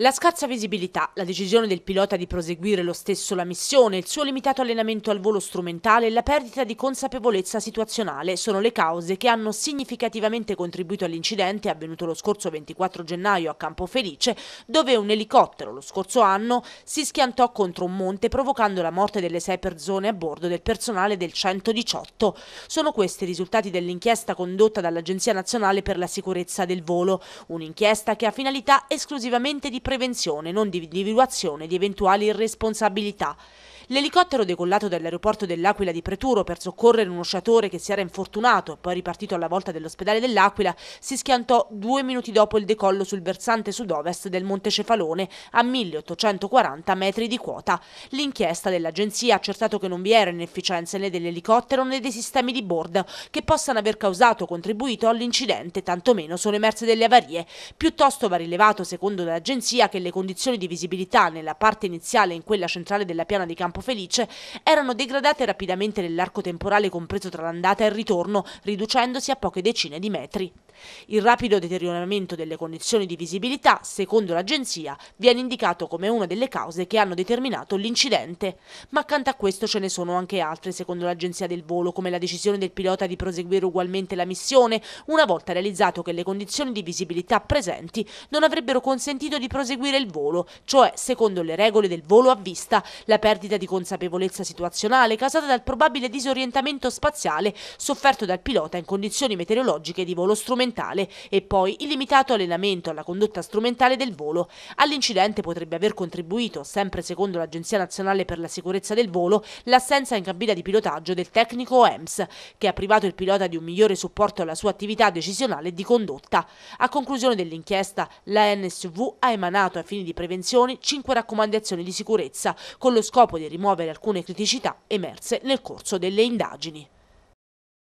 La scarsa visibilità, la decisione del pilota di proseguire lo stesso la missione, il suo limitato allenamento al volo strumentale e la perdita di consapevolezza situazionale sono le cause che hanno significativamente contribuito all'incidente avvenuto lo scorso 24 gennaio a Campo Felice, dove un elicottero lo scorso anno si schiantò contro un monte provocando la morte delle sei persone a bordo del personale del 118. Sono questi i risultati dell'inchiesta condotta dall'Agenzia Nazionale per la Sicurezza del Volo, un'inchiesta che ha finalità esclusivamente di prevenzione, non di individuazione di eventuali responsabilità. L'elicottero decollato dall'aeroporto dell'Aquila di Preturo per soccorrere un usciatore che si era infortunato e poi ripartito alla volta dell'ospedale dell'Aquila si schiantò due minuti dopo il decollo sul versante sud-ovest del Monte Cefalone a 1840 metri di quota. L'inchiesta dell'agenzia ha accertato che non vi erano inefficienze né dell'elicottero né dei sistemi di board che possano aver causato o contribuito all'incidente, tantomeno sono emerse delle avarie. Piuttosto va rilevato, secondo l'agenzia, che le condizioni di visibilità nella parte iniziale e in quella centrale della piana di campo felice, erano degradate rapidamente nell'arco temporale compreso tra l'andata e il ritorno, riducendosi a poche decine di metri. Il rapido deterioramento delle condizioni di visibilità, secondo l'agenzia, viene indicato come una delle cause che hanno determinato l'incidente. Ma accanto a questo ce ne sono anche altre, secondo l'agenzia del volo, come la decisione del pilota di proseguire ugualmente la missione, una volta realizzato che le condizioni di visibilità presenti non avrebbero consentito di proseguire il volo, cioè, secondo le regole del volo a vista, la perdita di consapevolezza situazionale causata dal probabile disorientamento spaziale sofferto dal pilota in condizioni meteorologiche di volo strumentale strumentale e poi il limitato allenamento alla condotta strumentale del volo. All'incidente potrebbe aver contribuito, sempre secondo l'Agenzia Nazionale per la Sicurezza del Volo, l'assenza in cabina di pilotaggio del tecnico EMS, che ha privato il pilota di un migliore supporto alla sua attività decisionale di condotta. A conclusione dell'inchiesta, la NSV ha emanato a fini di prevenzione cinque raccomandazioni di sicurezza, con lo scopo di rimuovere alcune criticità emerse nel corso delle indagini.